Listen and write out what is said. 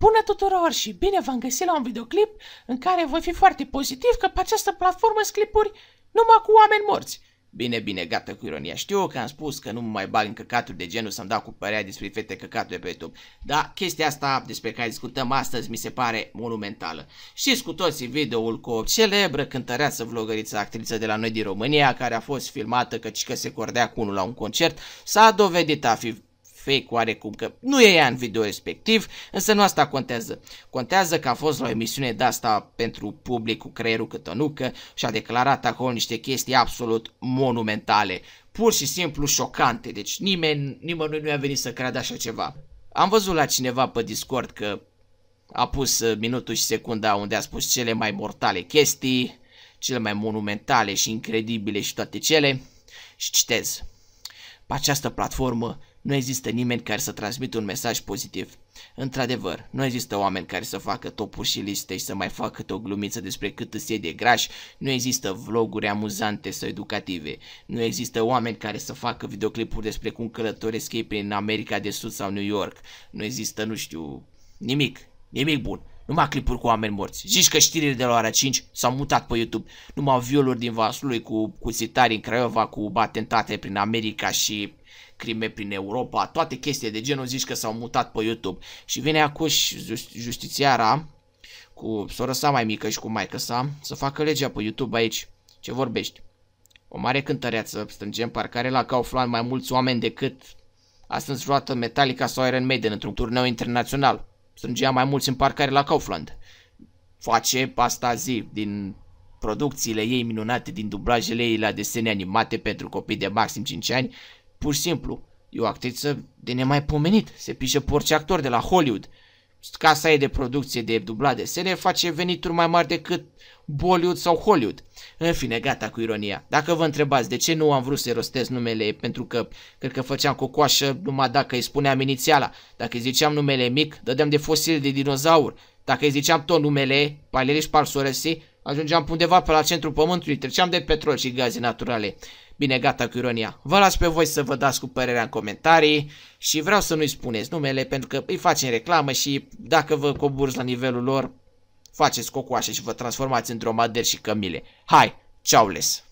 Bună tuturor și bine v-am găsit la un videoclip în care voi fi foarte pozitiv că pe această platformă sunt clipuri numai cu oameni morți. Bine, bine, gata cu ironia. Știu că am spus că nu mă mai bag în căcaturi de genul să-mi dau cu părea despre fete căcaturi pe YouTube, dar chestia asta despre care discutăm astăzi mi se pare monumentală. Știți cu toții videoul cu o celebră cântăreață vlogăriță actriță de la noi din România, care a fost filmată căci că se cordea cu unul la un concert, s-a dovedit a fi fake oarecum, că nu e ea în video respectiv, însă nu asta contează. Contează că a fost la o emisiune de asta pentru public cu creierul câtă nucă și a declarat acolo niște chestii absolut monumentale, pur și simplu șocante, deci nimeni, nimănui nu i-a venit să creadă așa ceva. Am văzut la cineva pe Discord că a pus uh, minutul și secunda unde a spus cele mai mortale chestii, cele mai monumentale și incredibile și toate cele și citez. Pe această platformă nu există nimeni care să transmită un mesaj pozitiv. Într-adevăr, nu există oameni care să facă topuri și liste și să mai facă câte o glumiță despre cât îți de graș, nu există vloguri amuzante sau educative, nu există oameni care să facă videoclipuri despre cum călătoresc ei prin America de Sud sau New York, nu există, nu știu, nimic, nimic bun. Numai clipuri cu oameni morți. Zici că știrile de la ora 5 s-au mutat pe YouTube. Numai violuri din Vaslui cu cuțitari în Craiova, cu atentate prin America și crime prin Europa, toate chestii de genul zici că s-au mutat pe YouTube. Și vine acum justițiara cu sora sa mai mică și cu maică sa să facă legea pe YouTube aici. Ce vorbești? O mare cântăreață strângem parcare la Kaufland mai mulți oameni decât astăzi strâns Metallica sau Iron Maiden într-un turneu internațional strângea mai mulți în parcare la Kaufland. Face pasta zi din producțiile ei minunate din dublajele ei la desene animate pentru copii de maxim 5 ani, pur și simplu, e o actriță de nemaipomenit, se pișe pe orice actor de la Hollywood casa ei de producție de dubla desene face venituri mai mari decât Bollywood sau Hollywood. În fine, gata cu ironia. Dacă vă întrebați de ce nu am vrut să rostez numele pentru că cred că făceam cocoașă numai dacă îi spuneam inițiala, dacă îi ziceam numele mic, dădeam de fosile de dinozauri. dacă îi ziceam tot numele, Paleriș Parsoresi, Ajungeam undeva pe la centrul pământului, treceam de petrol și gaze naturale. Bine, gata cu ironia. Vă las pe voi să vă dați cu părerea în comentarii și vreau să nu-i spuneți numele pentru că îi facem reclamă și dacă vă coburți la nivelul lor, faceți cocoașe și vă transformați într-o mader și cămile. Hai, les.